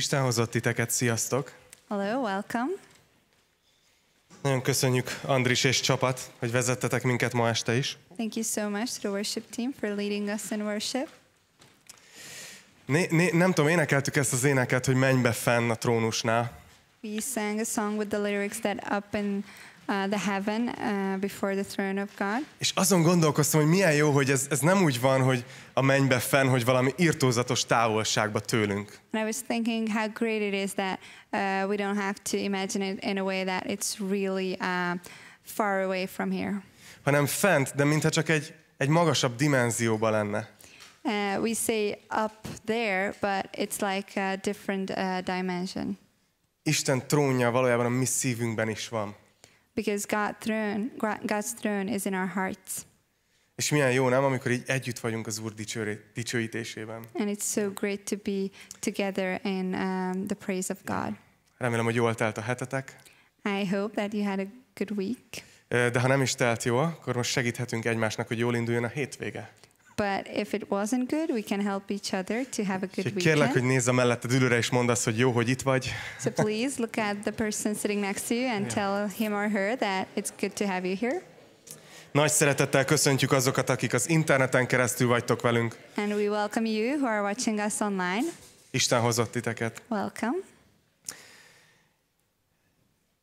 Isten hozott titeket, sziasztok! Hello, welcome! Nagyon köszönjük Andris és csapat, hogy vezettetek minket ma este is. Thank you so much to the worship team for leading us in worship. Né, né, nem tudom, énekeltük ezt az éneket, hogy menj be fenn a trónusnál. We sang a song with the lyrics that up in Uh, the heaven uh, before the throne of God. És azon gondolkoztam, hogy milyen jó, hogy ez, ez nem úgy van, hogy a mennybe fenn, hogy valami irtózatos távolságba tőlünk. And I was thinking how great it is that uh, we don't have to imagine it in a way that it's really uh, far away from here. Hanem fent, de mintha csak egy, egy magasabb dimenzióba lenne. Uh, we say up there, but it's like a different uh, dimension. Isten trónja valójában a mi szívünkben is van. Because God throne, God's throne is in our hearts. És milyen jó, nem, amikor így együtt vagyunk az Úr dicsőítésében. And it's so great to be together in um, the praise of God. Remélem, hogy jól telt a hetetek. I hope that you had a good week. De ha nem is telt jó, akkor most segíthetünk egymásnak, hogy jól induljon a hétvége. But if it wasn't good, we can help each other to have a good weekend. Kérlek, hogy nézz a melletted ülőre és mondd azt, hogy jó, hogy itt vagy. So please look at the person sitting next to you and yeah. tell him or her that it's good to have you here. Nagy szeretettel köszöntjük azokat, akik az interneten keresztül vagytok velünk. And we welcome you who are watching us online. Isten hozott titeket. Welcome.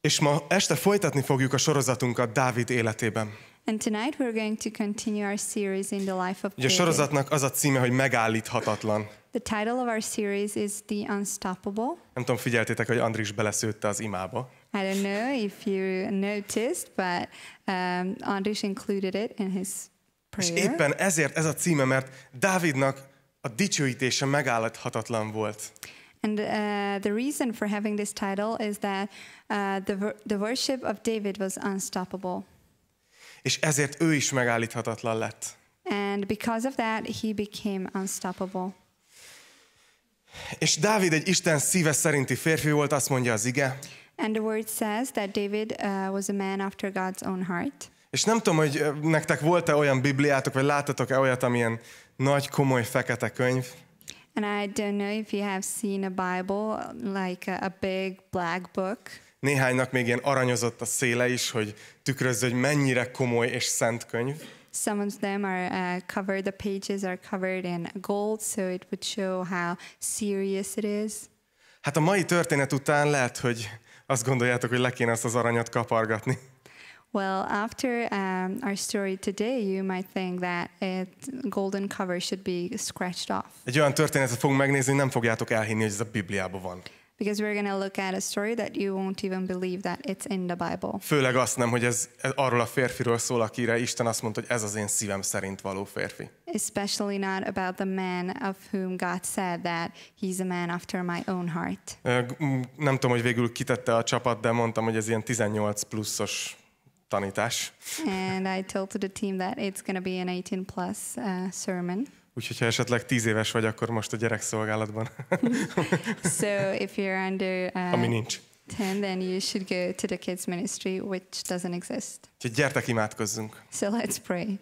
És ma este folytatni fogjuk a sorozatunkat Dávid életében. And tonight we're going to continue our series in the life of Ugye a David. sorozatnak az a címe, hogy megállíthatatlan. The title of our series is The Unstoppable. Nem tudom, figyeltétek, hogy Andris beleszőtte az imába. I don't know if you noticed, but um, Andris included it in his prayer. És éppen ezért ez a címe, mert Dávidnak a dicsőítése megállíthatatlan volt. And uh, the reason for having this title is that uh, the, the worship of David was unstoppable. És ezért ő is megállíthatatlan lett. And because of that he became unstoppable. És Dávid egy Isten szíve szerinti férfi volt, azt mondja az ige. And the word says that David uh, was a man after God's own heart. És nem tudom, hogy nektek volt-e olyan bibliátok, vagy láttatok-e olyat, amilyen nagy, komoly fekete könyv. And I don't know if you have seen a Bible, like a, a big black book. Néhánynak még ilyen aranyozott a széle is, hogy tükrözze, hogy mennyire komoly és szent könyv. Some of them are uh, covered, the pages are covered in gold, so it would show how serious it is. Hát a mai történet után lehet, hogy azt gondoljátok, hogy le kéne azt az aranyat kapargatni. Well, after um, our story today, you might think that a golden cover should be scratched off. Egy olyan történetet fogunk megnézni, nem fogjátok elhinni, hogy ez a Bibliában van. Because we're going to look at a story that you won't even believe that it's in the Bible. Főleg azt nem, hogy ez, ez arról a férfiról szól, akire Isten azt mondta, hogy ez az én szívem szerint való férfi. Especially not about the man of whom God said that he's a man after my own heart. Nem tudom, hogy végül kitette a csapat, de mondtam, hogy ez ilyen 18 pluszos tanítás. And I told to the team that it's going to be an 18 plus uh, sermon. Úgyhogy ha esetleg 10 éves vagy, akkor most a gyerekszolgálatban. so if you're under uh, ami nincs. 10, then you should go to the kids ministry, which doesn't exist. Úgyhogy gyertek, imádkozzunk. So let's pray.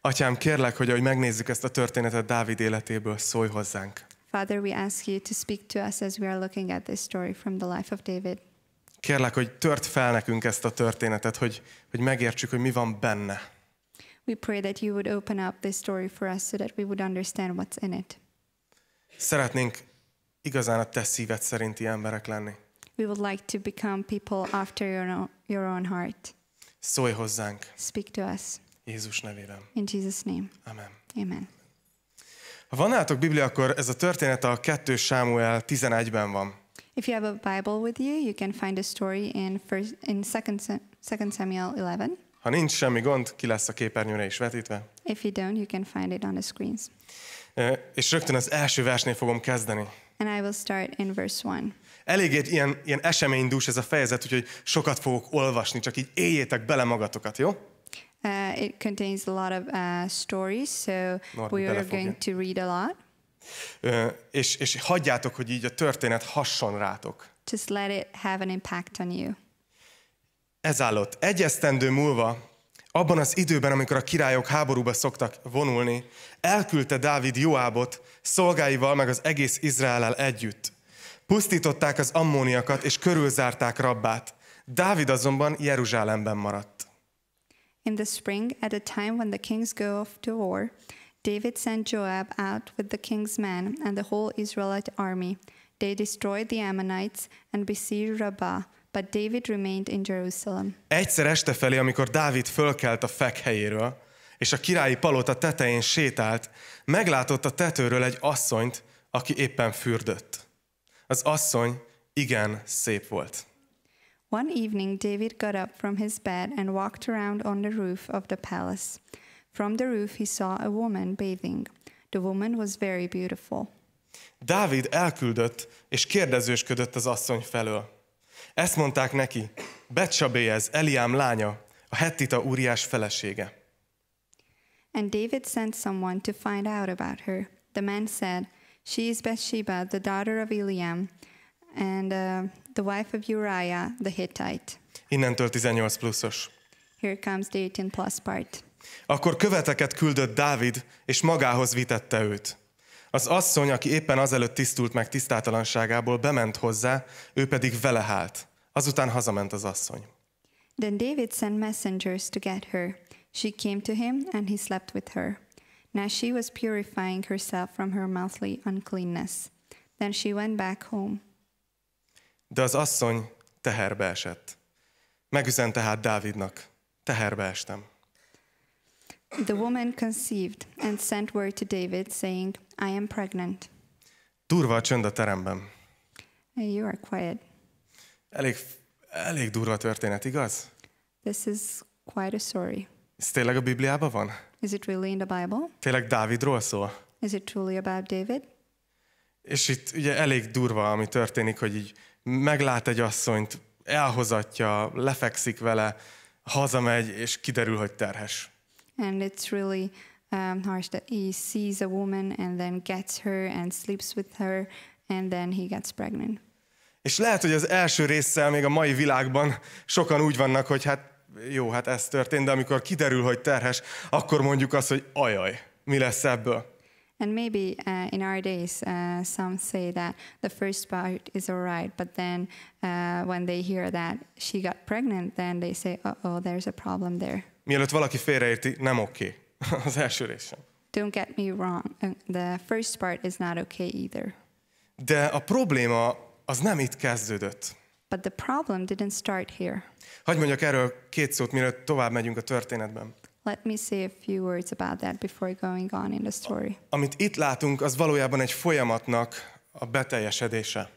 Atyám, kérlek, hogy ahogy megnézzük ezt a történetet Dávid életéből, szólj hozzánk. Father, we ask you to speak to us as we are looking at this story from the life of David kérlek, hogy tört fel nekünk ezt a történetet, hogy, hogy megértsük, hogy mi van benne. We pray that you would open up this story for us so that we would understand what's in it. Szeretnénk igazán a te szíved szerinti emberek lenni. We would like to become people after your own, your own heart. Szólj hozzánk. Speak to us. Jézus nevében. In Jesus name. Amen. Amen. Ha van átok Biblia, akkor ez a történet a 2 Sámuel 11-ben van. If you have a Bible with you, you can find a story in first in second second Samuel 11. Ha nincs semmi gond, ki lesz a képernyőre is vetítve. If you don't, you can find it on the screens. és rögtön az első versnél fogom kezdeni. And I will start in verse one. Elég egy ilyen, ilyen eseménydús ez a fejezet, úgyhogy sokat fogok olvasni, csak így éljétek bele magatokat, jó? Uh, it contains a lot of uh, stories, so Norman we are going to read a lot. És, és hagyjátok, hogy így a történet hasson rátok. Just let it have an impact on you. Ez állott. Egy esztendő múlva, abban az időben, amikor a királyok háborúba szoktak vonulni, elküldte Dávid Joábot szolgáival meg az egész Izraellel együtt. Pusztították az ammóniakat és körülzárták rabbát. Dávid azonban Jeruzsálemben maradt. In the spring, at a time when the kings go off to war, David sent Joab out with the king's men and the whole Israelite army. They destroyed the Ammonites and besieged Rabbah, but David remained in Jerusalem. Egyszer este felé, amikor Dávid fölkelt a fekhelyéről, és a királyi palota tetején sétált, meglátott a tetőről egy asszonyt, aki éppen fürdött. Az asszony igen szép volt. One evening David got up from his bed and walked around on the roof of the palace. From the roof he saw a woman bathing. The woman was very beautiful. Dávid elküldött és kérdezősködött az asszony felől. Ezt mondták neki, ez, Eliám lánya, a hettita úriás felesége. And David sent someone to find out about her. The man said, She is Bathsheba, the daughter of Eliam, and uh, the wife of Uriah the Hittite. Innentől 18 pluszos. Here comes the 18 plus part. Akkor követeket küldött Dávid, és magához vitette őt. Az asszony, aki éppen azelőtt tisztult meg tisztátalanságából, bement hozzá, ő pedig vele hált. Azután hazament az asszony. Then David sent messengers to get her. She came to him, and he slept with her. Now she was purifying herself from her monthly uncleanness. Then she went back home. De az asszony teherbe esett. Megüzen tehát Dávidnak, teherbe estem. The woman conceived and sent word to David saying, I am pregnant. Durva a csönd a teremben. And you are quiet. Elég, elég durva történet, igaz? This is quite a story. Ez tényleg a Bibliában van? Is it really in the Bible? Tényleg Dávidról szól? Is it truly about David? És itt ugye elég durva, ami történik, hogy így meglát egy asszonyt, elhozatja, lefekszik vele, hazamegy, és kiderül, hogy terhes. and it's really um, harsh that he sees a woman and then gets her and sleeps with her and then he gets pregnant. És lehet, hogy az első résszel még a mai világban sokan úgy vannak, hogy hát jó, hát ez történt, de amikor kiderül, hogy terhes, akkor mondjuk azt, hogy ajaj, mi lesz ebből? And maybe uh, in our days, uh, some say that the first part is alright, but then uh, when they hear that she got pregnant, then they say, uh oh, there's a problem there. Mielőtt valaki félreérti, nem oké. Okay. Az első rész sem. Don't get me wrong, uh, the first part is not okay either. De a probléma az nem itt kezdődött. But the problem didn't start here. Hagy mondjak erről két szót, mielőtt tovább megyünk a történetben. Let me say a few words about that before going on in the story. Amit itt látunk, az valójában egy folyamatnak a beteljesedése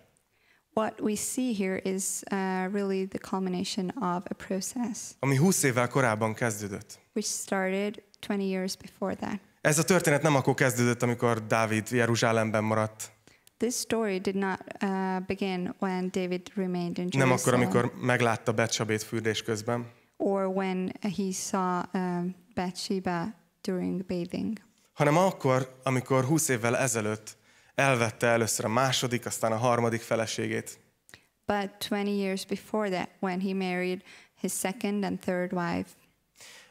what we see here is uh, really the culmination of a process. Ami 20 évvel korábban kezdődött. Which started 20 years before that. Ez a történet nem akkor kezdődött, amikor Dávid Jeruzsálemben maradt. This story did not uh, begin when David remained in Jerusalem. Nem akkor, amikor meglátta Betsabét fürdés közben. Or when he saw um, Bathsheba during bathing. Hanem akkor, amikor 20 évvel ezelőtt elvette először a második, aztán a harmadik feleségét. But 20 years before that, when he married his second and third wife.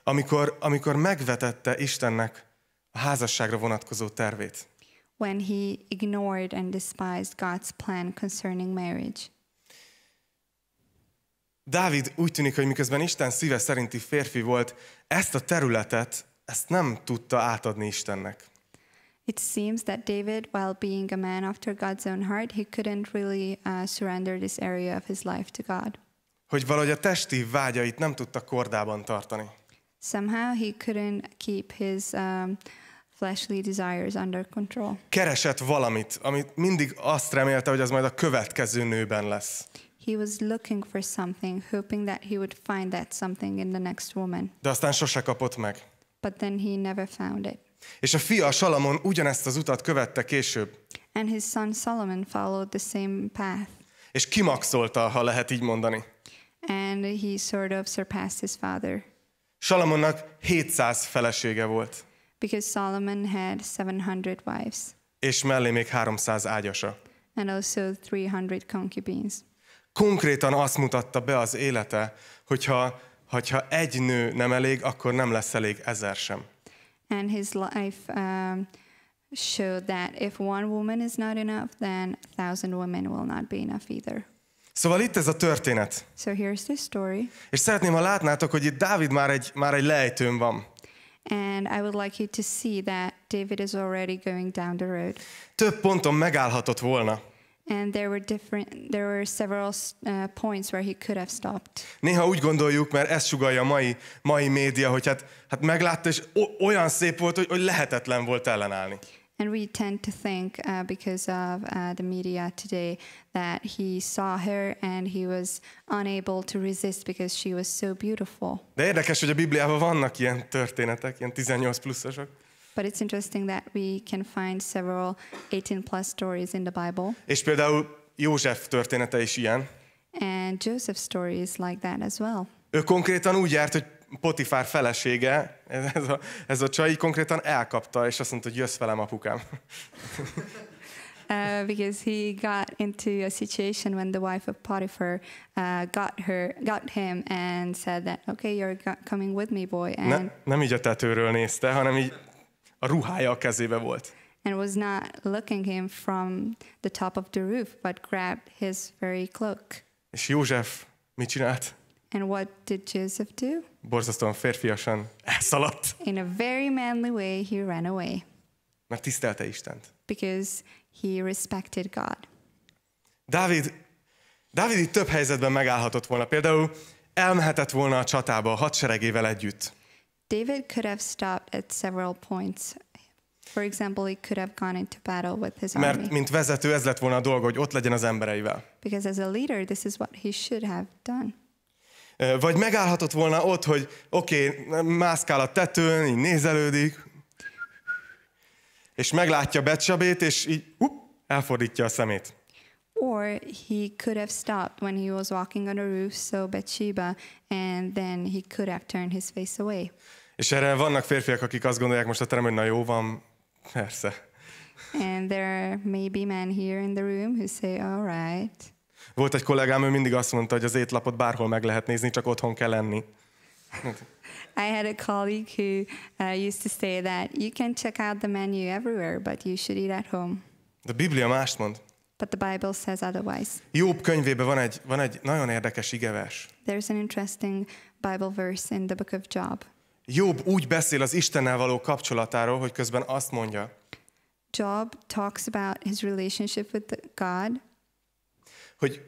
Amikor, amikor megvetette Istennek a házasságra vonatkozó tervét. When he ignored and despised God's plan concerning marriage. Dávid úgy tűnik, hogy miközben Isten szíve szerinti férfi volt, ezt a területet, ezt nem tudta átadni Istennek. It seems that David, while being a man after God's own heart, he couldn't really uh, surrender this area of his life to God. Hogy valahogy a testi vágyait nem tudta kordában tartani. Somehow he couldn't keep his um, fleshly desires under control. Keresett valamit, amit mindig azt remélte, hogy az majd a következő nőben lesz. He was looking for something, hoping that he would find that something in the next woman. De aztán sose kapott meg. But then he never found it. És a fia Salamon ugyanezt az utat követte később. And his son Solomon followed the same path. És kimaxolta, ha lehet így mondani. And he sort of surpassed his father. Salamonnak 700 felesége volt. Because Solomon had 700 wives. És mellé még 300 ágyasa. And also 300 concubines. Konkrétan azt mutatta be az élete, hogyha, hogyha egy nő nem elég, akkor nem lesz elég ezer sem. and his life um, showed that if one woman is not enough, then a thousand women will not be enough either. Szóval itt ez a történet. So here's the story. És szeretném, ha látnátok, hogy itt Dávid már egy, már egy lejtőn van. And I would like you to see that David is already going down the road. Több ponton megállhatott volna. And there were different, there were several uh, points where he could have stopped. Néha úgy gondoljuk, mert ezt sugalja a mai, mai média, hogy hát, hát meglátta, és olyan szép volt, hogy, hogy lehetetlen volt ellenállni. And we tend to think, uh, because of uh, the media today, that he saw her and he was unable to resist because she was so beautiful. De érdekes, hogy a Bibliában vannak ilyen történetek, ilyen 18 pluszosok. But it's interesting that we can find several 18 plus stories in the Bible. És például József története is ilyen. And Joseph's story is like that as well. Ő konkrétan úgy járt, hogy Potifár felesége, ez a, ez a csaj konkrétan elkapta, és azt mondta, hogy jössz velem, apukám. Uh, because he got into a situation when the wife of Potiphar uh, got her, got him, and said that, okay, you're coming with me, boy. And ne, nem így a tetőről nézte, hanem így a ruhája a kezébe volt. And was not looking him from the top of the roof, but grabbed his very cloak. És József mit csinált? And what did Joseph do? Borzasztóan férfiasan elszaladt. In a very manly way he ran away. Mert tisztelte Istent. Because he respected God. Dávid, Dávid itt több helyzetben megállhatott volna. Például elmehetett volna a csatába a hadseregével együtt. David could have stopped at several points. For example, he could have gone into battle with his Mert army. mint vezető ez lett volna a dolga, hogy ott legyen az embereivel. Because as a leader, this is what he should have done. Vagy megállhatott volna ott, hogy oké, okay, mászkál a tetőn, így nézelődik, és meglátja Becsabét, és így up, elfordítja a szemét. Or he could have stopped when he was walking on the roof, so Bathsheba, and then he could have turned his face away. És erre vannak férfiak, akik azt gondolják most a teremben, hogy na jó van, persze. And there may be men here in the room who say, all right. Volt egy kollégám, ő mindig azt mondta, hogy az étlapot bárhol meg lehet nézni, csak otthon kell lenni. I had a colleague who uh, used to say that you can check out the menu everywhere, but you should eat at home. De Biblia mást mond. But the Bible says otherwise. Jobb könyvében van egy, van egy nagyon érdekes igevers. There's an interesting Bible verse in the book of Job. Jobb úgy beszél az Istennel való kapcsolatáról, hogy közben azt mondja. Job talks about his relationship with God. Hogy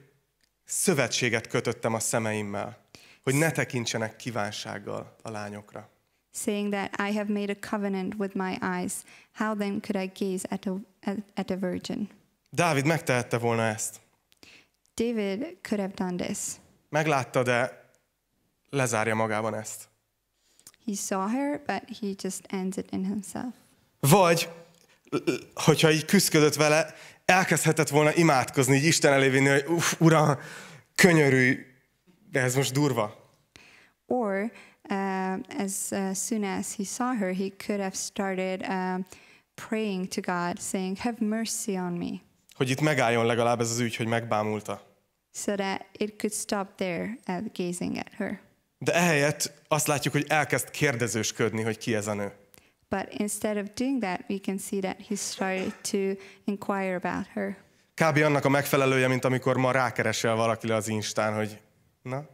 szövetséget kötöttem a szemeimmel, hogy ne tekintsenek kívánsággal a lányokra. Saying that I have made a covenant with my eyes, how then could I gaze at a, at, at a virgin? Dávid megtehette volna ezt. David could have done this. Meglátta, de lezárja magában ezt. He saw her, but he just ends it in himself. Vagy, hogyha így küzdködött vele, elkezdhetett volna imádkozni, így Isten elé vinni, hogy uff, uram, könyörű, de ez most durva. Or, uh, as uh, soon as he saw her, he could have started uh, praying to God, saying, have mercy on me hogy itt megálljon legalább ez az ügy, hogy megbámulta. So that it could stop there at gazing at her. De ehelyett azt látjuk, hogy elkezd kérdezősködni, hogy ki ez a nő. But instead of doing that, we can see that he started to inquire about her. Kb. annak a megfelelője, mint amikor ma rákeresel valakire az Instán, hogy na, hát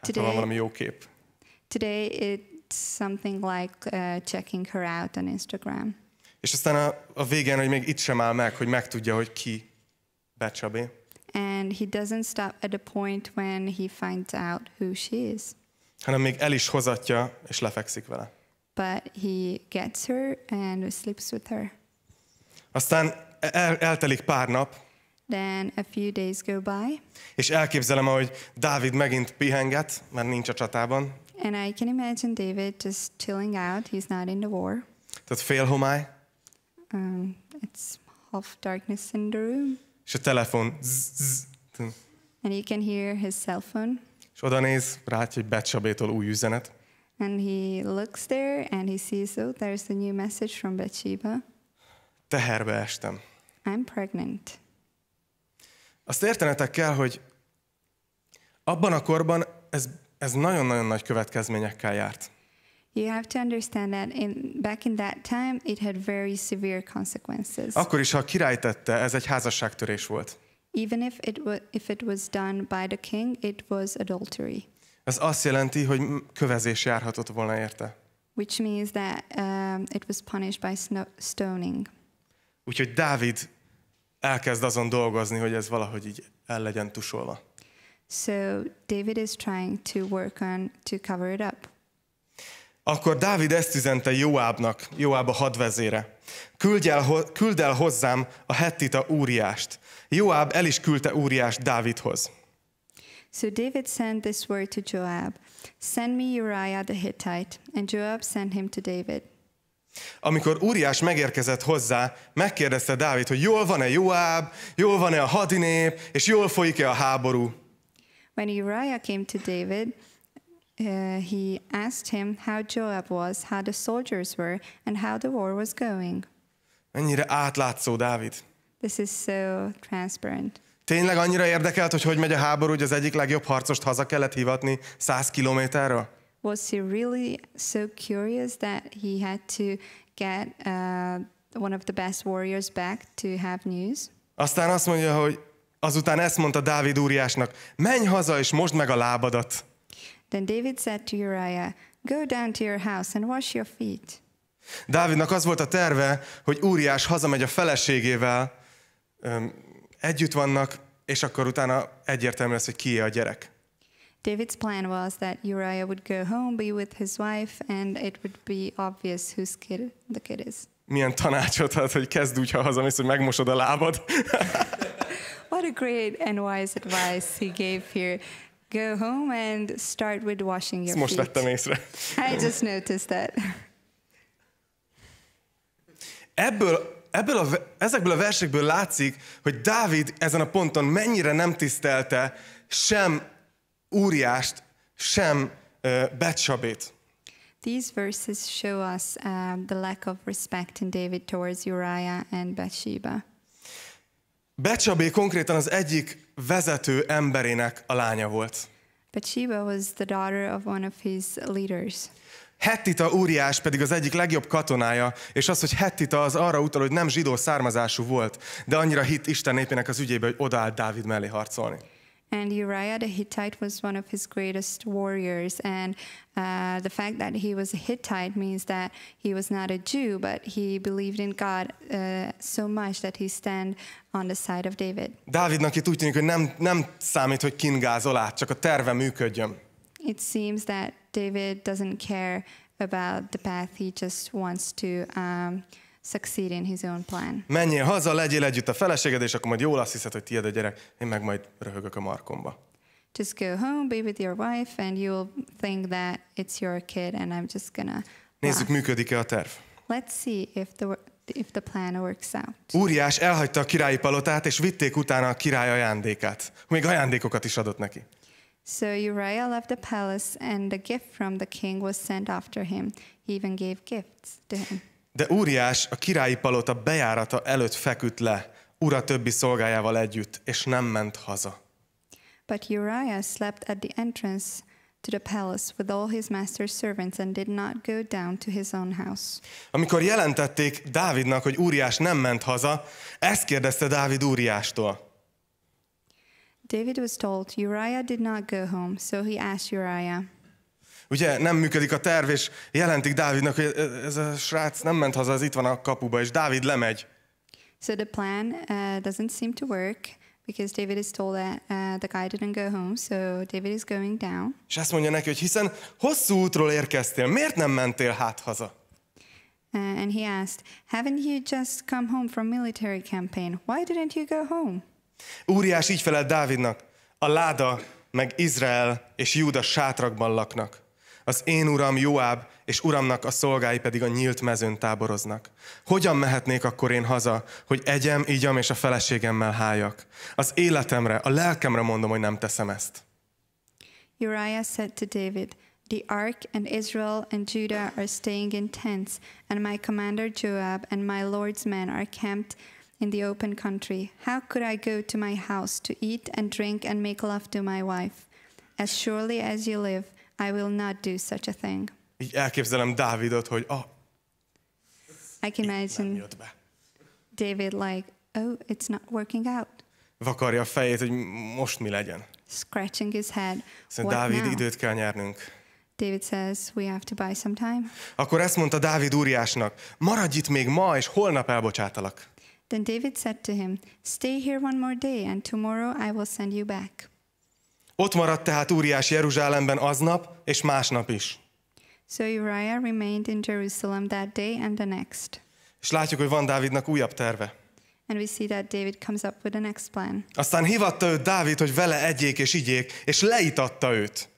today, van valami jó kép. Today it's something like uh, checking her out on Instagram. És aztán a, a végén, hogy még itt sem áll meg, hogy megtudja, hogy ki Becsabé. And he doesn't stop at the point when he finds out who she is. Hanem még el is hozatja, és lefekszik vele. But he gets her and sleeps with her. Aztán e- el, eltelik pár nap. Then a few days go by. És elképzelem, hogy Dávid megint pihenget, mert nincs a csatában. And I can imagine David just chilling out, he's not in the war. Tehát fél homály. Um, it's half darkness in the room. És a telefon. And you can hear his cell phone. És oda néz, rátja, hogy Becsabétól új üzenet. And he looks there and he sees, oh, there's a new message from Bathsheba. Teherbe estem. I'm pregnant. Azt értenetek kell, hogy abban a korban ez, ez nagyon-nagyon nagy következményekkel járt. You have to understand that in, back in that time it had very severe consequences. Akkor is, ha a király tette, ez egy házasságtörés volt. Even if it, was, if it was done by the king, it was adultery. Ez azt jelenti, hogy kövezés járhatott volna érte. Which means that um, it was punished by stoning. Úgyhogy Dávid elkezd azon dolgozni, hogy ez valahogy így el legyen tusolva. So David is trying to work on to cover it up. Akkor Dávid ezt üzente Joábnak, Joába hadvezére. Küldj el, küld el hozzám a hettita Úriást. Joáb el is küldte Úriást Dávidhoz. So David sent this word to Joab, send me Uriah the Hittite, and Joab sent him to David. Amikor Úriás megérkezett hozzá, megkérdezte Dávid, hogy jól van-e Joab, jól van-e a hadinép, és jól folyik-e a háború. When Uriah came to David, uh, he asked him how Joab was, how the soldiers were, and how the war was going. Mennyire átlátszó, Dávid. This is so transparent. Tényleg annyira érdekelt, hogy hogy megy a háború, hogy az egyik legjobb harcost haza kellett hivatni 100 kilométerről? Was he really so curious that he had to get uh, one of the best warriors back to have news? Aztán azt mondja, hogy azután ezt mondta Dávid úriásnak, menj haza és most meg a lábadat. Then David said to Uriah, Go down to your house and wash your feet. Dávidnak az volt a terve, hogy Úriás hazamegy a feleségével, öm, együtt vannak, és akkor utána egyértelmű lesz, hogy kié a gyerek. David's plan was that Uriah would go home, be with his wife, and it would be obvious whose kid the kid is. Milyen tanácsot ad, hogy kezd úgy, ha hazamész, hogy megmosod a lábad. What a great and wise advice he gave here. Go home and start with washing your most feet. vettem észre. I just noticed that. Ebből, ebből a, ezekből a versekből látszik, hogy Dávid ezen a ponton mennyire nem tisztelte sem Úriást, sem uh, Betsabét. These verses show us uh, the lack of respect in David towards Uriah and Bathsheba. Becsabé konkrétan az egyik vezető emberének a lánya volt. Becsiba was the daughter of one of his leaders. Hettita Úriás pedig az egyik legjobb katonája, és az, hogy Hettita az arra utal, hogy nem zsidó származású volt, de annyira hit Isten népének az ügyébe, hogy odaállt Dávid mellé harcolni. And Uriah the Hittite was one of his greatest warriors, and Uh, the fact that he was a Hittite means that he was not a Jew, but he believed in God uh, so much that he stand on the side of David. Dávidnak itt úgy tűnik, hogy nem, nem számít, hogy kin át, csak a terve működjön. It seems that David doesn't care about the path, he just wants to um, succeed in his own plan. Menjél haza, legyél együtt a feleséged, és akkor majd jól azt hiszed, hogy tiéd a gyerek, én meg majd röhögök a markomba. just go home, be with your wife, and you'll think that it's your kid, and I'm just gonna. Nézzük, működik a terv. Let's see if the if the plan works out. Úriás elhagyta a királyi palotát, és vitték utána a király ajándékát. Még ajándékokat is adott neki. So Uriah left the palace, and the gift from the king was sent after him. He even gave gifts to him. De Úriás a királyi palota bejárata előtt feküdt le, ura többi szolgájával együtt, és nem ment haza. But Uriah slept at the entrance to the palace with all his master's servants and did not go down to his own house. Amikor jelentették Dávidnak, hogy Úriás nem ment haza, ezt kérdezte Dávid Úriástól. David was told Uriah did not go home, so he asked Uriah. Ugye nem működik a terv, és jelentik Dávidnak, hogy ez a srác nem ment haza, az itt van a kapuba, és Dávid lemegy. So the plan uh, doesn't seem to work, because David is told that uh, the guy didn't go home, so David is going down. És azt mondja neki, hogy hiszen hosszú útról érkeztél, miért nem mentél hát haza? Uh, and he asked, haven't you just come home from military campaign? Why didn't you go home? Úriás így felelt Dávidnak, a láda meg Izrael és Júda sátrakban laknak az én uram Joáb és uramnak a szolgái pedig a nyílt mezőn táboroznak. Hogyan mehetnék akkor én haza, hogy egyem, ígyam és a feleségemmel hájak? Az életemre, a lelkemre mondom, hogy nem teszem ezt. Uriah said to David, The ark and Israel and Judah are staying in tents, and my commander Joab and my lord's men are camped in the open country. How could I go to my house to eat and drink and make love to my wife? As surely as you live, I will not do such a thing. Így elképzelem Dávidot, hogy ah, I can imagine David like, oh, it's not working out. Vakarja a fejét, hogy most mi legyen. Scratching his head. Szóval Dávid now? időt kell nyernünk. David says, we have to buy some time. Akkor ezt mondta Dávid úriásnak, maradj itt még ma, és holnap elbocsátalak. Then David said to him, stay here one more day, and tomorrow I will send you back. Ott maradt tehát Úriás Jeruzsálemben aznap és másnap is. So Uriah remained in Jerusalem that day and the next. És látjuk, hogy van Dávidnak újabb terve. And we see that David comes up with the next plan. Aztán hívatta őt Dávid, hogy vele egyék és igyék, és leitatta őt.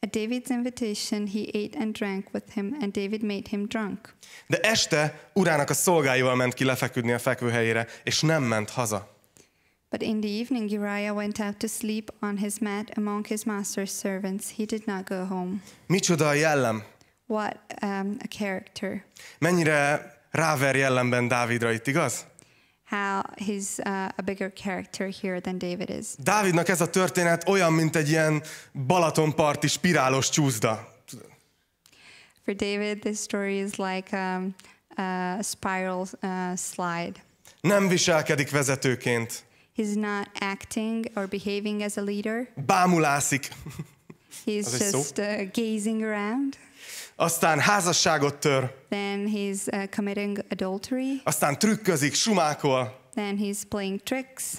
At David's invitation he ate and drank with him, and David made him drunk. De este urának a szolgáival ment ki lefeküdni a fekvőhelyére, és nem ment haza. But in the evening, Uriah went out to sleep on his mat among his master's servants. He did not go home. Micsoda a jellem? What um, a character. Mennyire ráver jellemben Dávidra itt, igaz? How he's uh, a bigger character here than David is. Dávidnak ez a történet olyan, mint egy ilyen Balatonparti spirálos csúszda. For David, this story is like um, a spiral uh, slide. Nem viselkedik vezetőként. Is not acting or behaving as a leader. Bámulászik. He's Az just uh, gazing around. Aztán házasságot tör. Then he's uh, committing adultery. Aztán trükközik, sumákol. Then he's playing tricks.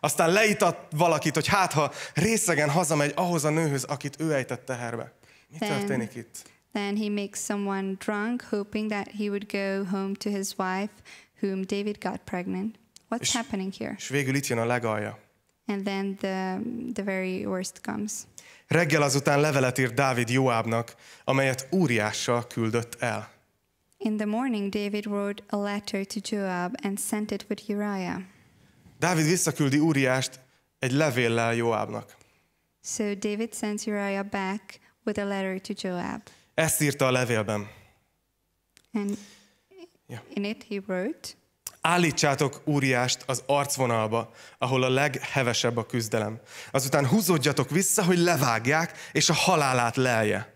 Aztán leítat valakit, hogy hát ha részegen hazamegy ahhoz a nőhöz, akit ő ejtett teherbe. Mi then, történik itt? Then he makes someone drunk, hoping that he would go home to his wife, whom David got pregnant. What's és, happening here? És végül itt jön a legalja. And then the, the very worst comes. Reggel azután levelet írt Dávid Joábnak, amelyet óriással küldött el. In the morning David wrote a letter to Joab and sent it with Uriah. Dávid visszaküldi Úriást egy levéllel Joabnak. So David sends Uriah back with a letter to Joab. Ezt írta a levélben. And yeah. in it he wrote. Állítsátok Úriást az arcvonalba, ahol a leghevesebb a küzdelem. Azután húzódjatok vissza, hogy levágják, és a halálát lelje.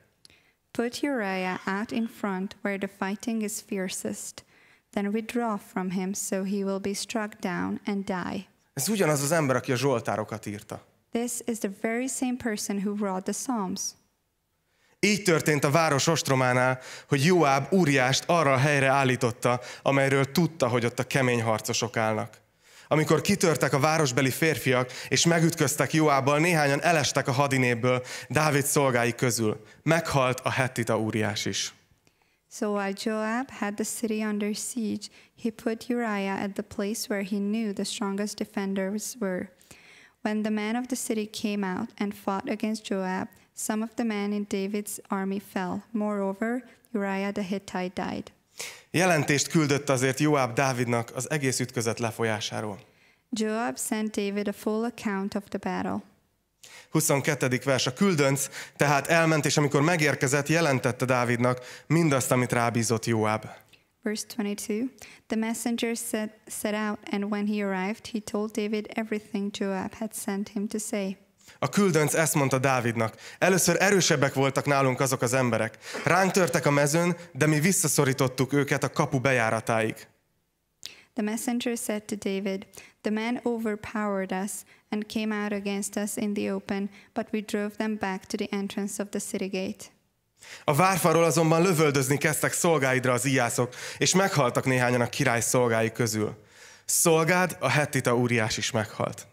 Put Uriah out in front where the fighting is fiercest. Then withdraw from him so he will be struck down and die. Ez ugyanaz az ember, aki a Zsoltárokat írta. This is the very same person who wrote the Psalms. Így történt a város ostrománál, hogy Joáb úriást arra a helyre állította, amelyről tudta, hogy ott a kemény harcosok állnak. Amikor kitörtek a városbeli férfiak, és megütköztek Joábbal, néhányan elestek a hadinéből Dávid szolgái közül. Meghalt a hettita úriás is. So while Joab had the city under siege, he put Uriah at the place where he knew the strongest defenders were. When the men of the city came out and fought against Joab, Some of the men in David's army fell. Moreover, Uriah the Hittite died. Jelentést küldött azért Joab Dávidnak az egész ütközet lefolyásáról. Joab sent David a full account of the battle. 22. vers, a küldönc tehát elment, és amikor megérkezett, jelentette Dávidnak mindazt, amit rábízott Joab. Verse 22, the messenger set, set out, and when he arrived, he told David everything Joab had sent him to say. A küldönc ezt mondta Dávidnak. Először erősebbek voltak nálunk azok az emberek. Ránk törtek a mezőn, de mi visszaszorítottuk őket a kapu bejáratáig. The messenger said to David, The men overpowered us and came out against us in the open, but we drove them back to the entrance of the city gate. A várfalról azonban lövöldözni kezdtek szolgáidra az íjászok, és meghaltak néhányan a király szolgái közül. Szolgád, a hettita úriás is meghalt.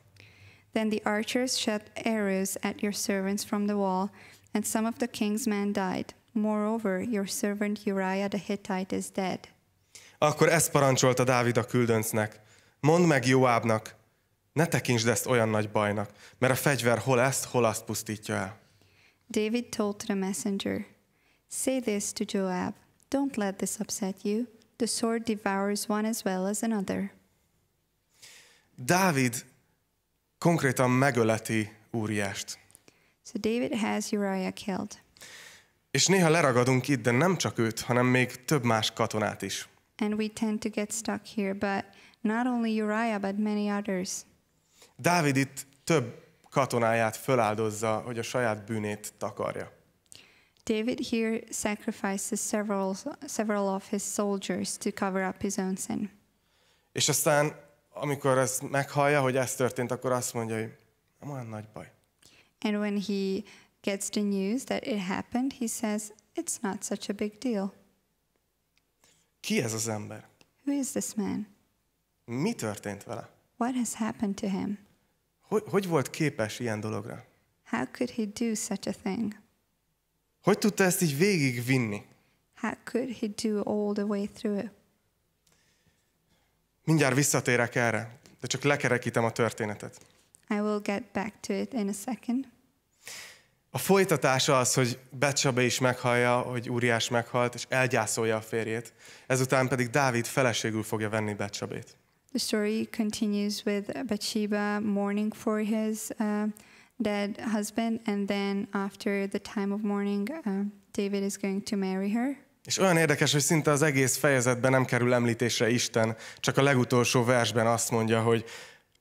Then the archers shot arrows at your servants from the wall, and some of the king's men died. Moreover, your servant Uriah the Hittite is dead. Akkor ezt parancsolta Dávid a küldöncnek. Mondd meg Joábnak, ne tekintsd ezt olyan nagy bajnak, mert a fegyver hol ezt, hol azt pusztítja el. David told the messenger, Say this to Joab, don't let this upset you. The sword devours one as well as another. Dávid konkrétan megöleti Úriást. So David has Uriah killed. És néha leragadunk itt, de nem csak őt, hanem még több más katonát is. And we tend to get stuck here, but not only Uriah, but many others. Dávid itt több katonáját föláldozza, hogy a saját bűnét takarja. David here sacrifices several, several of his soldiers to cover up his own sin. És aztán amikor ezt meghallja, hogy ez történt, akkor azt mondja, hogy nem olyan nagy baj. And when he gets the news that it happened, he says, it's not such a big deal. Ki ez az ember? Who is this man? Mi történt vele? What has happened to him? Hogy, hogy volt képes ilyen dologra? How could he do such a thing? Hogy tudta ezt így végigvinni? How could he do all the way through it? Mindjárt visszatérek erre, de csak lekerekítem a történetet. I will get back to it in a second. A folytatása az, hogy Betsabe is meghallja, hogy Úriás meghalt, és elgyászolja a férjét. Ezután pedig Dávid feleségül fogja venni Betsabét. The story continues with Bathsheba mourning for his uh, dead husband, and then after the time of mourning, uh, David is going to marry her. És olyan érdekes, hogy szinte az egész fejezetben nem kerül említésre Isten, csak a legutolsó versben azt mondja, hogy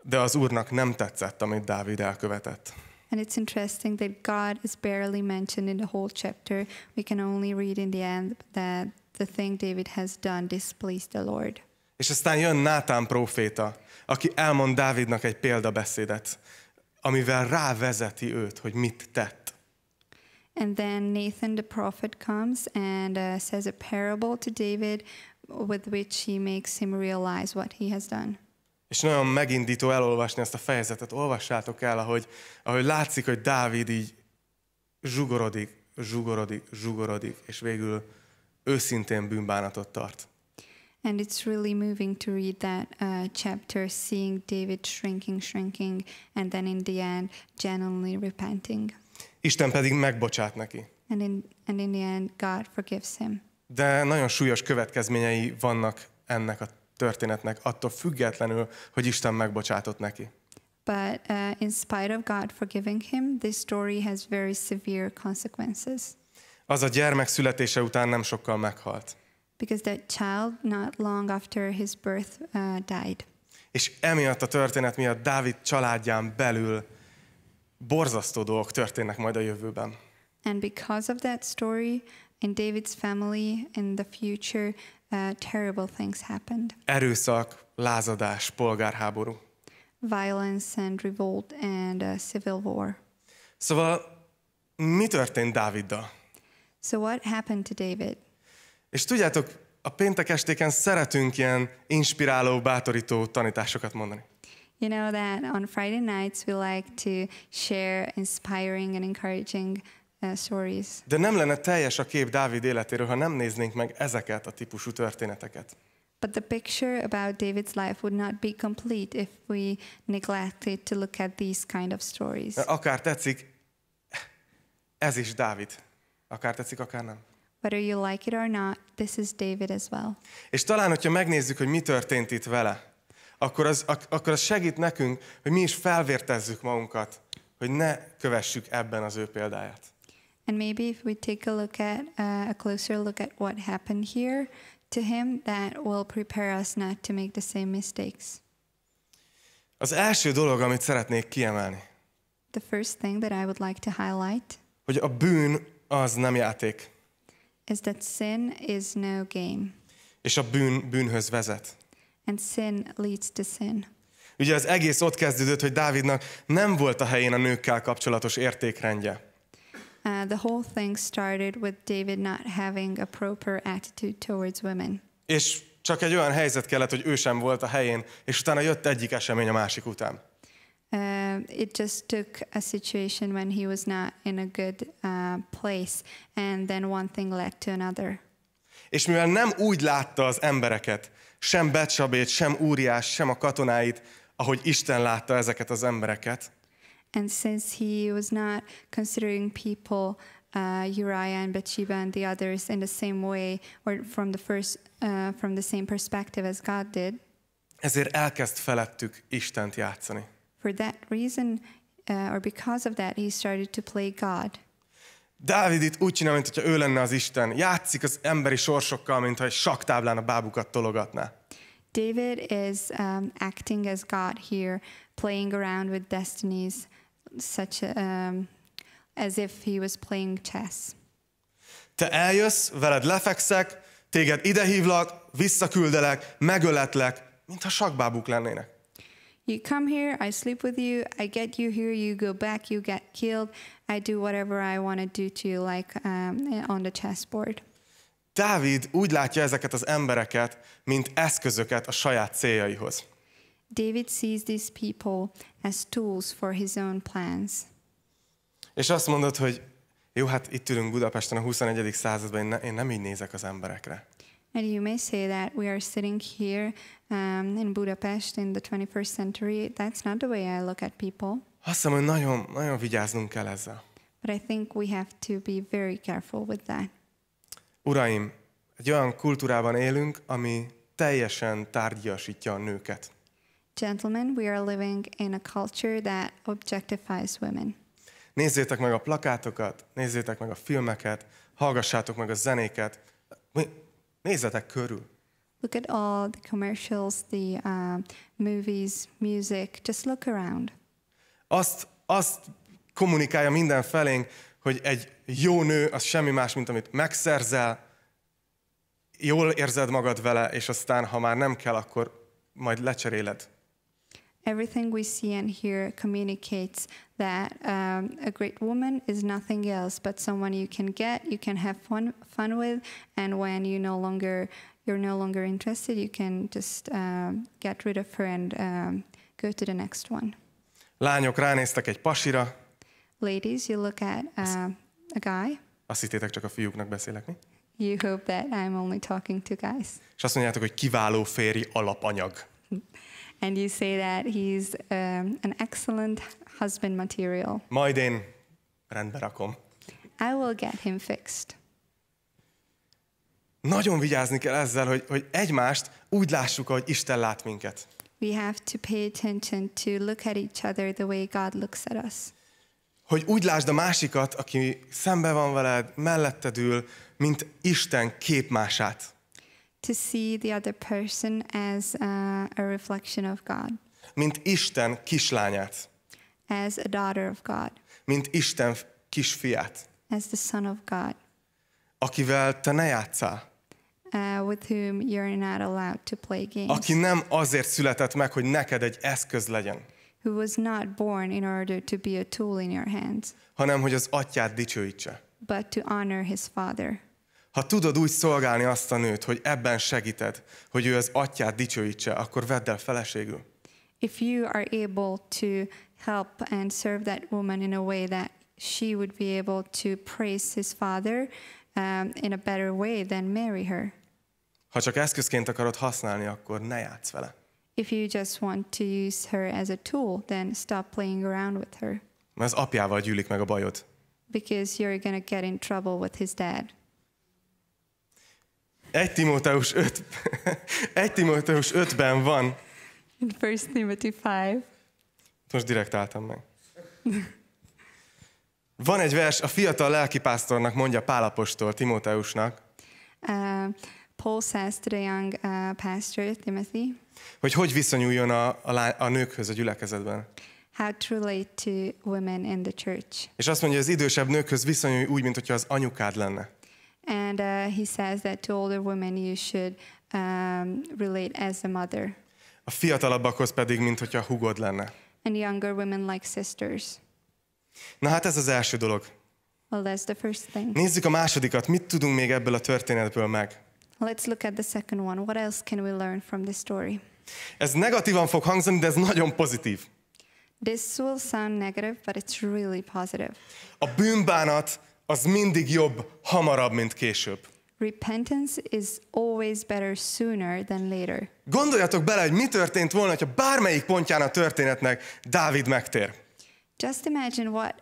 de az Úrnak nem tetszett, amit Dávid elkövetett. And it's interesting that God is barely mentioned in the whole chapter. We can only read in the end that the thing David has done displeased the Lord. És aztán jön Nátán próféta, aki elmond Dávidnak egy példabeszédet, amivel rávezeti őt, hogy mit tett. And then Nathan the prophet comes and uh, says a parable to David with which he makes him realize what he has done. És nagyon megindító elolvasni ezt a fejezetet. Olvassátok el, ahogy, ahogy látszik, hogy Dávid így zsugorodik, zsugorodik, zsugorodik, és végül őszintén bűnbánatot tart. And it's really moving to read that uh, chapter, seeing David shrinking, shrinking, and then in the end, genuinely repenting. Isten pedig megbocsát neki. And in, and in the end, God forgives him. De nagyon súlyos következményei vannak ennek a történetnek, attól függetlenül, hogy Isten megbocsátott neki. But uh, in spite of God forgiving him, this story has very severe consequences. Az a gyermek születése után nem sokkal meghalt. Because that child not long after his birth uh, died. És emiatt a történet miatt Dávid családján belül borzasztó dolgok történnek majd a jövőben. And because of that story in David's family in the future uh, terrible things happened. Erőszak, lázadás, polgárháború. Violence and revolt and a uh, civil war. Szóval mi történt Dáviddal? So what happened to David? És tudjátok, a péntek estéken szeretünk ilyen inspiráló, bátorító tanításokat mondani. You know that on Friday nights we like to share inspiring and encouraging uh, stories. De nem lenne teljes a kép Dávid életéről, ha nem néznénk meg ezeket a típusú történeteket. But the picture about David's life would not be complete if we neglected to look at these kind of stories. Akár tetszik, ez is Dávid. Akár tetszik, akár nem. Whether you like it or not, this is David as well. És talán, hogyha megnézzük, hogy mi történt itt vele, akkor az, akkor az segít nekünk, hogy mi is felvértezzük magunkat, hogy ne kövessük ebben az ő példáját. And maybe if we take a look at uh, a closer look at what happened here to him, that will prepare us not to make the same mistakes. Az első dolog, amit szeretnék kiemelni. The first thing that I would like to highlight. Hogy a bűn az nem játék. Is that sin is no game. És a bűn bűnhöz vezet. And sin leads to sin. Ugye az egész ott kezdődött, hogy Dávidnak nem volt a helyén a nőkkel kapcsolatos értékrendje. Uh, the whole thing started with David not having a proper attitude towards women. És csak egy olyan helyzet kellett, hogy ő sem volt a helyén, és utána jött egyik esemény a másik után. Uh, it just took a situation when he was not in a good uh, place, and then one thing led to another. És mivel nem úgy látta az embereket, sem Becsabét, sem Úriás, sem a katonáit, ahogy Isten látta ezeket az embereket. And since he was not considering people uh, Uriah and Bathsheba and the others in the same way or from the first uh, from the same perspective as God did. Ezért elkezd felettük Istent játszani. For that reason uh, or because of that he started to play God. Dávid itt úgy csinál, mintha ő lenne az Isten. Játszik az emberi sorsokkal, mintha egy saktáblán a bábukat tologatná. David is um, acting as God here, playing around with destinies, such a, um, as if he was playing chess. Te eljössz, veled lefekszek, téged idehívlak, visszaküldelek, megöletlek, mintha sakbábuk lennének. You come here, I sleep with you, I get you here, you go back, you get killed, I do whatever I want to do to you, like um, on the chessboard. Dávid úgy látja ezeket az embereket, mint eszközöket a saját céljaihoz. David sees these people as tools for his own plans. És azt mondod, hogy jó, hát itt ülünk Budapesten a 21. században, én, ne, én nem így nézek az emberekre. And you may say that we are sitting here um, in Budapest in the 21st century. That's not the way I look at people. Azt hiszem, hogy nagyon, nagyon vigyáznunk kell ezzel. But I think we have to be very careful with that. Uraim, egy olyan kultúrában élünk, ami teljesen tárgyasítja a nőket. Gentlemen, we are living in a culture that objectifies women. Nézzétek meg a plakátokat, nézzétek meg a filmeket, hallgassátok meg a zenéket. Mi, Nézzetek körül. Look at all the commercials, the uh, movies, music. Just look around. Azt, azt kommunikálja minden felénk, hogy egy jó nő az semmi más, mint amit megszerzel, jól érzed magad vele, és aztán, ha már nem kell, akkor majd lecseréled. Everything we see and hear communicates that um, a great woman is nothing else but someone you can get, you can have fun fun with, and when you no longer you're no longer interested, you can just um, get rid of her and um, go to the next one. Lányok ránéztek egy pasira. Ladies, you look at uh, a guy. Azt hittétek csak a fiúknak beszélek, mi? You hope that I'm only talking to guys. És azt mondjátok, hogy kiváló férj alapanyag. and you say that he's um, an excellent husband material. Majd én rendbe rakom. I will get him fixed. Nagyon vigyázni kell ezzel, hogy, hogy egymást úgy lássuk, ahogy Isten lát minket. We have to pay attention to look at each other the way God looks at us. Hogy úgy lásd a másikat, aki szembe van veled, melletted ül, mint Isten képmását to see the other person as a, uh, a reflection of God. Mint Isten kislányát. As a daughter of God. Mint Isten kisfiát. As the son of God. Akivel te ne játszál. Uh, with whom you're not allowed to play games. Aki nem azért született meg, hogy neked egy eszköz legyen. Who was not born in order to be a tool in your hands. Hanem, hogy az atyát dicsőítse. But to honor his father. Ha tudod úgy szolgálni azt a nőt, hogy ebben segíted, hogy ő az atyát dicsőítse, akkor vedd el feleségül. If you are able to help and serve that woman in a way that she would be able to praise his father um, in a better way, then marry her. Ha csak eszközként akarod használni, akkor ne játsz vele. If you just want to use her as a tool, then stop playing around with her. Mert az apjával gyűlik meg a bajod. Because you're gonna get in trouble with his dad. 1 Timóteus 5, 1 Timóteus 5-ben van. In 1 Timothy 5. Most direkt álltam meg. Van egy vers, a fiatal lelkipásztornak mondja Pálapostól, Timóteusnak. Uh, Paul says to the young uh, pastor, Timothy. Hogy hogy viszonyuljon a, a, a nőkhöz a gyülekezetben. How to relate to women in the church. És azt mondja, hogy az idősebb nőkhöz viszonyulj úgy, mint hogyha az anyukád lenne. And uh, he says that to older women you should um, relate as a mother. A fiatalabbakhoz pedig, mint hogyha hugod lenne. And younger women like sisters. Na hát ez az első dolog. Well, that's the first thing. Nézzük a másodikat. Mit tudunk még ebből a történetből meg? Let's look at the second one. What else can we learn from this story? Ez negatívan fog hangzani, de ez nagyon pozitív. This will sound negative, but it's really positive. A bűnbánat az mindig jobb hamarabb, mint később. Repentance is always better sooner than later. Gondoljatok bele, hogy mi történt volna, ha bármelyik pontján a történetnek Dávid megtér. Just imagine what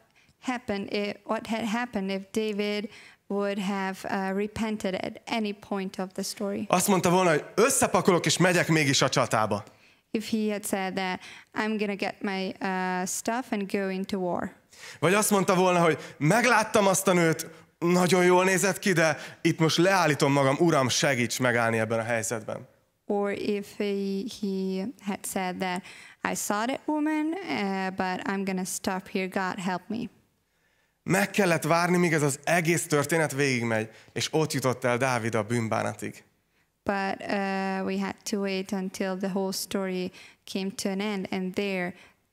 happened if, what had happened if David would have uh, repented at any point of the story. Azt mondta volna, hogy összepakolok és megyek mégis a csatába if he had said that I'm gonna get my uh, stuff and go into war. Vagy azt mondta volna, hogy megláttam azt a nőt, nagyon jól nézett ki, de itt most leállítom magam, Uram, segíts megállni ebben a helyzetben. Or if he, he had said that I saw that woman, uh, but I'm gonna stop here, God help me. Meg kellett várni, míg ez az egész történet végigmegy, és ott jutott el Dávid a bűnbánatig. but uh, we had to wait until the whole story came to an end, and there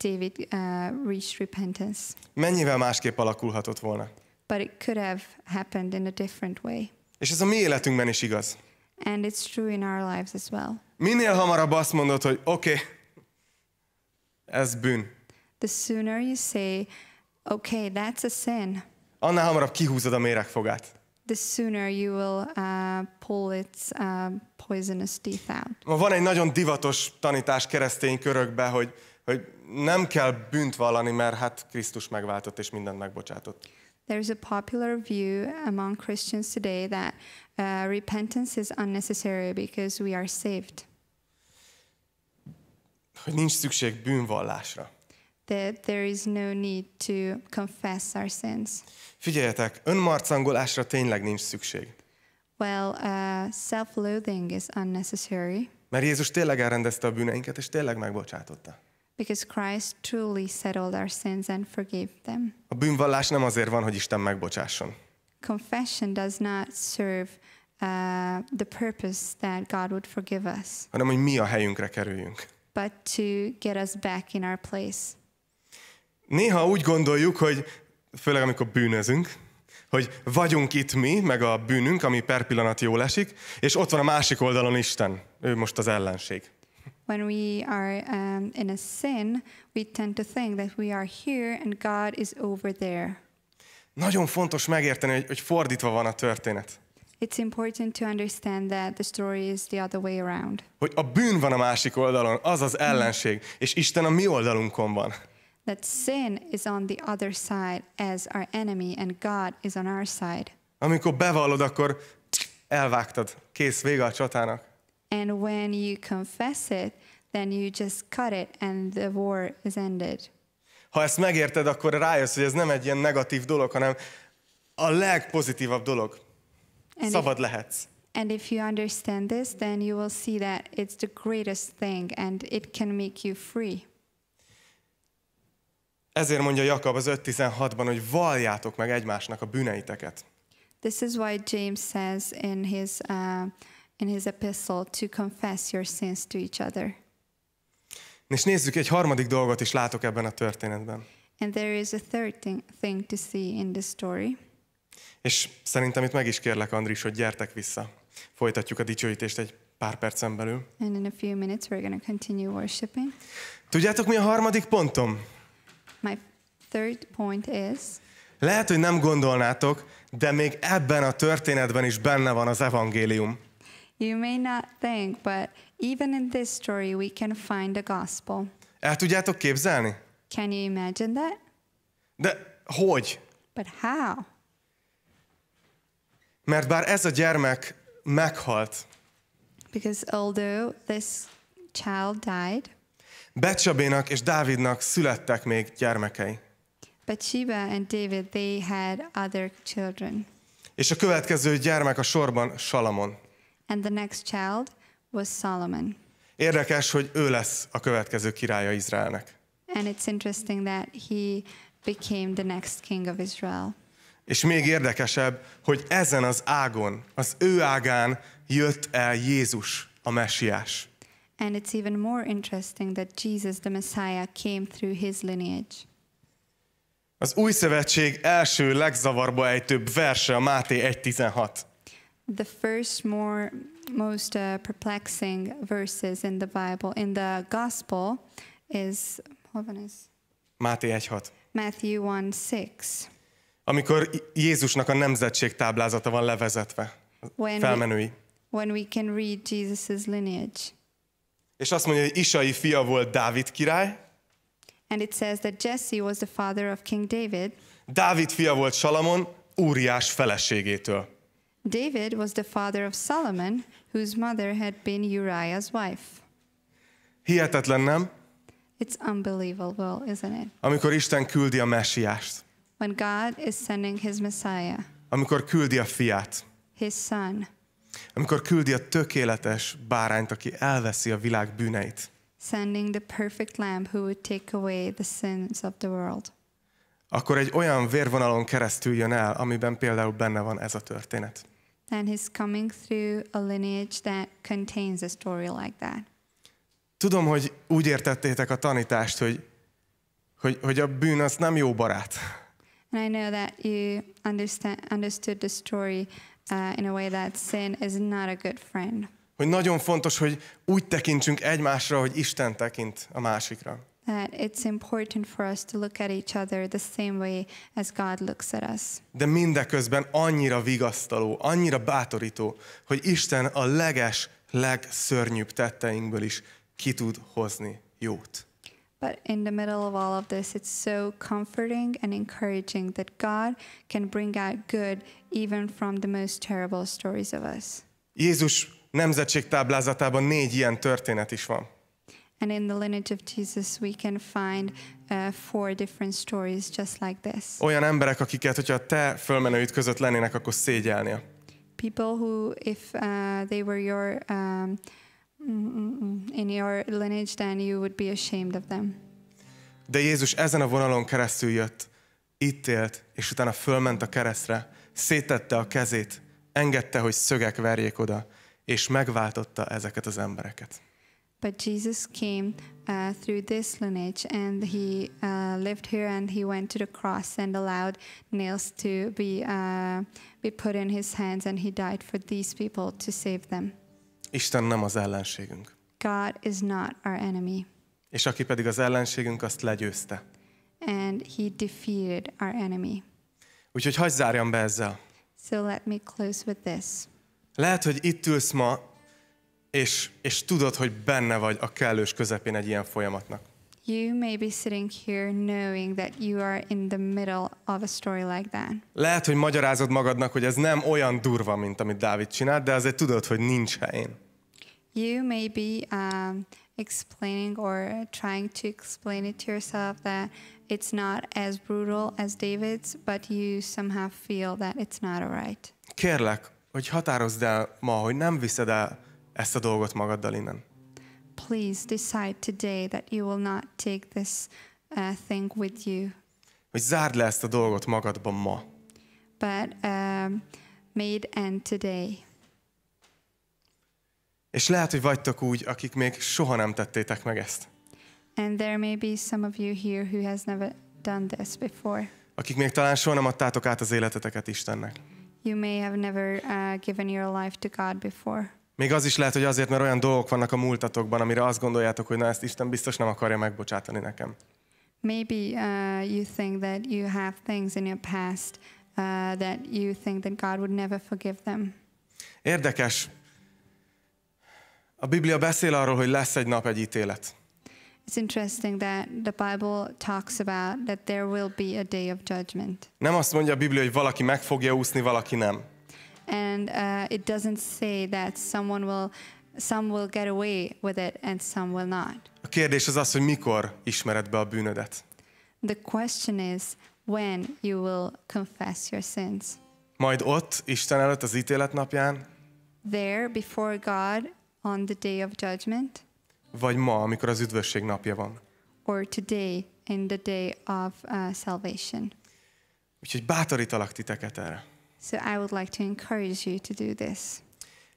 David uh, reached repentance. Mennyivel másképp alakulhatott volna? But it could have happened in a different way. És ez a mi életünkben is igaz. And it's true in our lives as well. Minél hamarabb azt mondod, hogy oké, okay, ez bűn. The sooner you say, okay, that's a sin. Annál hamarabb kihúzod a méregfogát. The sooner you will uh, pull its um, poisonous teeth out. Ma van egy nagyon divatos tanítás keresztény körökben, hogy, hogy nem kell bűnt vallani, mert hát Krisztus megváltott és mindent megbocsátott. There is a popular view among Christians today that uh, repentance is unnecessary because we are saved. Hogy nincs szükség bűnvallásra. That there is no need to confess our sins. Figyeljetek, önmarcangolásra tényleg nincs szükség. Well, uh, self-loathing is unnecessary. Mert Jézus tényleg elrendezte a bűneinket, és tényleg megbocsátotta. Because Christ truly settled our sins and forgave them. A bűnvallás nem azért van, hogy Isten megbocsásson. Confession does not serve uh, the purpose that God would forgive us. Hanem, hogy mi a helyünkre kerüljünk. But to get us back in our place. Néha úgy gondoljuk, hogy főleg amikor bűnözünk, hogy vagyunk itt mi, meg a bűnünk, ami per pillanat jól esik, és ott van a másik oldalon Isten, ő most az ellenség. When we are um, in a sin, we tend to think that we are here and God is over there. Nagyon fontos megérteni, hogy, hogy fordítva van a történet. It's important to understand that the story is the other way around. Hogy a bűn van a másik oldalon, az az ellenség, és Isten a mi oldalunkon van that sin is on the other side as our enemy and God is on our side. Amikor bevallod, akkor elvágtad, kész, vége a csatának. And when you confess it, then you just cut it and the war is ended. Ha ezt megérted, akkor rájössz, hogy ez nem egy ilyen negatív dolog, hanem a legpozitívabb dolog. And Szabad if, lehetsz. And if you understand this, then you will see that it's the greatest thing and it can make you free. Ezért mondja Jakab az 5.16-ban, hogy valljátok meg egymásnak a bűneiteket. This is why James says in his, uh, in his epistle to confess your sins to each other. És nézzük, egy harmadik dolgot is látok ebben a történetben. And there is a third thing, thing to see in this story. És szerintem itt meg is kérlek, Andris, hogy gyertek vissza. Folytatjuk a dicsőítést egy pár percen belül. And in a few minutes we're going to continue worshiping. Tudjátok, mi a harmadik pontom? My third point is, lehet, hogy nem gondolnátok, de még ebben a történetben is benne van az evangélium. You may not think, but even in this story we can find the gospel. El tudjátok képzelni? Can you imagine that? De hogy? But how? Mert bár ez a gyermek meghalt. Because although this child died. Becsabénak és Dávidnak születtek még gyermekei. Bathsheba and David, they had other children. És a következő gyermek a sorban Salamon. And the next child was Solomon. Érdekes, hogy ő lesz a következő királya Izraelnek. And it's interesting that he became the next king of Israel. És még érdekesebb, hogy ezen az ágon, az ő ágán jött el Jézus, a messiás. And it's even more interesting that Jesus the Messiah came through his lineage. Az új szövetség első legzavarba ejtőbb verse a Máté 1:16. The first more most uh, perplexing verses in the Bible in the gospel is hol van ez? Máté 1:6. Matthew 1:6. Amikor Jézusnak a nemzetség táblázata van levezetve. When felmenői. We, when we can read Jesus's lineage. És azt mondja, hogy Isai fia volt Dávid király. And it says that Jesse was the father of King David. Dávid fia volt Salamon, Úriás feleségétől. David was the father of Solomon, whose mother had been Uriah's wife. Hihetetlen, nem? It's unbelievable, isn't it? Amikor Isten küldi a messiást. When God is sending his Messiah. Amikor küldi a fiát. His son amikor küldi a tökéletes bárányt, aki elveszi a világ bűneit. Sending the perfect lamb who would take away the sins of the world. Akkor egy olyan vérvonalon keresztül jön el, amiben például benne van ez a történet. And he's coming through a lineage that contains a story like that. Tudom, hogy úgy értettétek a tanítást, hogy, hogy, hogy a bűn az nem jó barát. And I know that you understand, understood the story Uh, in a way that sin is not a good friend. Hogy nagyon fontos, hogy úgy tekintsünk egymásra, hogy Isten tekint a másikra. That it's important for us to look at each other the same way as God looks at us. De mindeközben annyira vigasztaló, annyira bátorító, hogy Isten a leges, legszörnyűbb tetteinkből is ki tud hozni jót. But in the middle of all of this, it's so comforting and encouraging that God can bring out good even from the most terrible stories of us. Jézus nemzetség táblázatában négy ilyen történet is van. And in the lineage of Jesus we can find uh, four different stories just like this. Olyan emberek, akiket, hogyha a te fölmenőid között lennének, akkor szégyelnél. People who, if uh, they were your um, in your lineage, then you would be ashamed of them. De Jézus ezen a vonalon keresztül jött, itt élt, és utána fölment a keresztre, a kezét, engedte, hogy szögek verjék oda, és megváltotta ezeket az embereket. But Jesus came uh, through this lineage, and he uh, lived here, and he went to the cross and allowed nails to be uh, be put in his hands, and he died for these people to save them. Isten nem az ellenségünk. God is not our enemy. És aki pedig az ellenségünk, azt legyőzte. And he defeated our enemy. Úgyhogy hagyj zárjam be ezzel. So let me close with this. Lehet, hogy itt ülsz ma, és, és tudod, hogy benne vagy a kellős közepén egy ilyen folyamatnak you may be sitting here knowing that you are in the middle of a story like that. Lehet, hogy magyarázod magadnak, hogy ez nem olyan durva, mint amit Dávid csinált, de azért tudod, hogy nincs helyén. You may be um, explaining or trying to explain it to yourself that it's not as brutal as David's, but you somehow feel that it's not alright. Kérlek, hogy határozd el ma, hogy nem viszed el ezt a dolgot magaddal innen please decide today that you will not take this uh, thing with you. Hogy zárd le ezt a dolgot magadban ma. But um, made end today. És lehet, hogy vagytok úgy, akik még soha nem tettétek meg ezt. And there may be some of you here who has never done this before. Akik még talán soha nem adtátok át az életeteket Istennek. You may have never uh, given your life to God before. Még az is lehet, hogy azért, mert olyan dolgok vannak a múltatokban, amire azt gondoljátok, hogy na ezt Isten biztos nem akarja megbocsátani nekem. Maybe uh, you think that you have things in your past uh, that you think that God would never forgive them. Érdekes. A Biblia beszél arról, hogy lesz egy nap egy ítélet. It's interesting that the Bible talks about that there will be a day of judgment. Nem azt mondja a Biblia, hogy valaki meg fogja úszni, valaki nem and uh, it doesn't say that someone will some will get away with it and some will not. A kérdés az az, hogy mikor ismered be a bűnödet. The question is when you will confess your sins. Majd ott Isten előtt az ítélet napján. There before God on the day of judgment. Vagy ma, amikor az üdvösség napja van. Or today in the day of uh, salvation. Úgyhogy bátorítalak titeket erre. So I would like to encourage you to do this.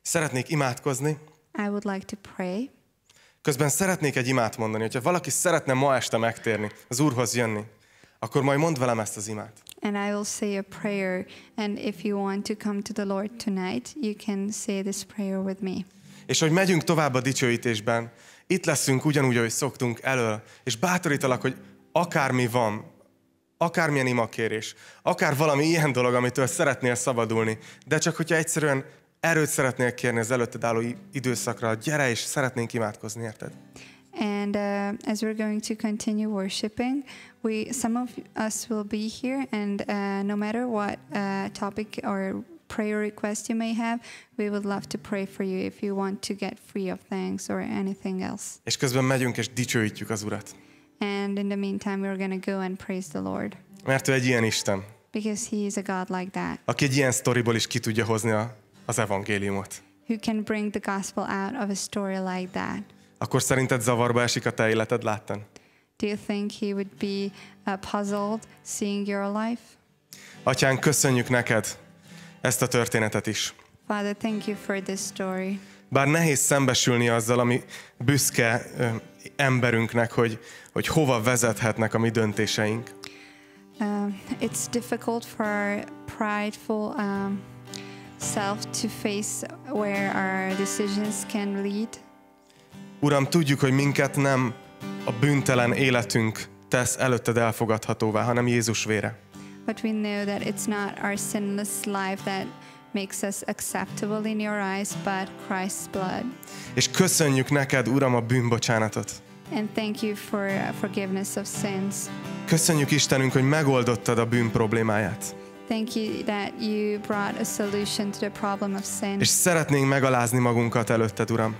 Szeretnék imádkozni. I would like to pray. Közben szeretnék egy imát mondani. Hogyha valaki szeretne ma este megtérni, az Úrhoz jönni, akkor majd mond velem ezt az imát. And I will say a prayer, and if you want to come to the Lord tonight, you can say this prayer with me. És hogy megyünk tovább a dicsőítésben, itt leszünk ugyanúgy, ahogy szoktunk elő, és bátorítalak, hogy akármi van, akármilyen imakérés, akár valami ilyen dolog, amitől szeretnél szabadulni, de csak hogyha egyszerűen erőt szeretnél kérni az előtted álló időszakra, gyere és szeretnénk imádkozni, érted? And uh, as we're going to continue worshiping, we some of us will be here, and uh, no matter what uh, topic or prayer request you may have, we would love to pray for you if you want to get free of things or anything else. És közben megyünk és dicsőítjük az Urat. And in the meantime, were going to go and praise the Lord. Mert ő egy ilyen Isten. Because he is a God like that. Aki egy ilyen sztoriból is ki tudja hozni a, az evangéliumot. Who can bring the gospel out of a story like that. Akkor szerinted zavarba esik a te életed láttán? Do you think he would be uh, puzzled seeing your life? Atyán, köszönjük neked ezt a történetet is. Father, thank you for this story. Bár nehéz szembesülni azzal, ami büszke emberünknek, hogy, hogy hova vezethetnek a mi döntéseink. Uh, it's difficult for our prideful um, self to face where our decisions can lead. Uram, tudjuk, hogy minket nem a bűntelen életünk tesz előtted elfogadhatóvá, hanem Jézus vére. But we know that it's not our sinless life that makes us acceptable in your eyes but Christ's blood. És köszönjük neked, Uram, a bűnbocsánatot. And thank you for uh, forgiveness of sins. Köszönjük Istenünk, hogy megoldottad a bűn problémáját. Thank you that you brought a solution to the problem of sin. És szeretnénk megalázni magunkat előtted, Uram.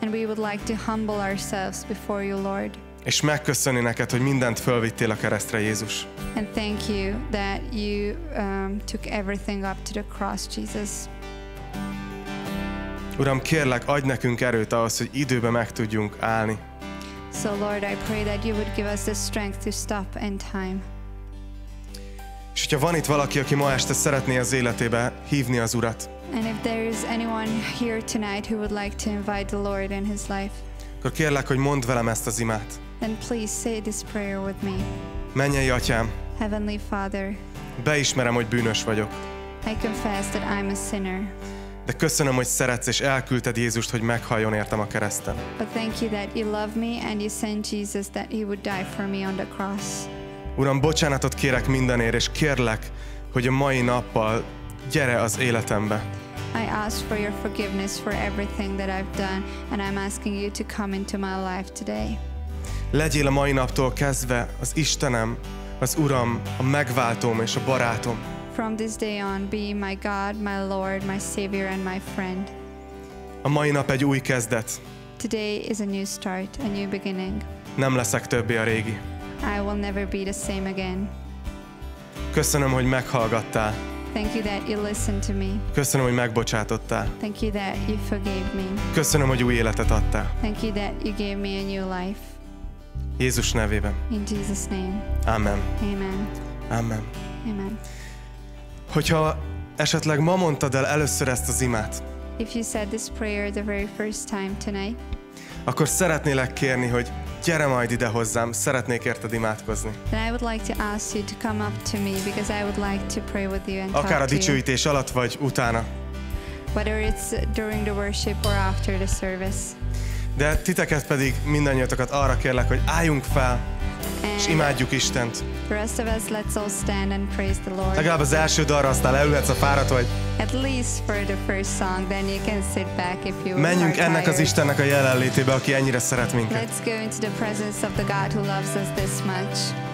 And we would like to humble ourselves before you, Lord. És megköszönni neked, hogy mindent fölvittél a keresztre, Jézus. And thank you that you um, took everything up to the cross, Jesus. Uram, kérlek, adj nekünk erőt ahhoz, hogy időben meg tudjunk állni. So Lord, I pray that you would give us the strength to stop in time. És hogyha van itt valaki, aki ma este szeretné az életébe hívni az Urat. And if there is anyone here tonight who would like to invite the Lord in his life. Akkor kérlek, hogy mondd velem ezt az imát. Then please say this prayer with me. Mennyei atyám. Heavenly Father. Beismerem, hogy bűnös vagyok. I confess that I'm a sinner. De köszönöm, hogy szeretsz és elküldted Jézust, hogy meghalljon értem a kereszten. But thank you that you love me and you sent Jesus that he would die for me on the cross. Uram, bocsánatot kérek mindenért, és kérlek, hogy a mai nappal gyere az életembe. I ask for your forgiveness for everything that I've done, and I'm asking you to come into my life today. Legyél a mai naptól kezdve az Istenem, az Uram, a megváltóm és a barátom. From this day on, be my God, my Lord, my Savior and my friend. A mai nap egy új kezdet. Today is a new start, a new beginning. Nem leszek többé a régi. I will never be the same again. Köszönöm, hogy meghallgattál. Thank you that you listened to me. Köszönöm, hogy megbocsátottál. Thank you that you forgave me. Köszönöm, hogy új életet adtál. Thank you that you gave me a new life. Jézus nevében. In Jesus name. Amen. Amen. Amen. Amen. Hogyha esetleg ma mondtad el először ezt az imát, If you said this prayer the very first time tonight, akkor szeretnélek kérni, hogy gyere majd ide hozzám, szeretnék érted imádkozni. Akár a dicsőítés alatt vagy utána. Whether it's during the worship or after the service. De titeket pedig mindannyiatokat arra kérlek, hogy álljunk fel, és imádjuk Istent. Legalább az első dalra, aztán leülhetsz a fáradt vagy. Menjünk ennek az Istennek a jelenlétébe, aki ennyire szeret minket. Let's go into the presence of the God who loves us this much.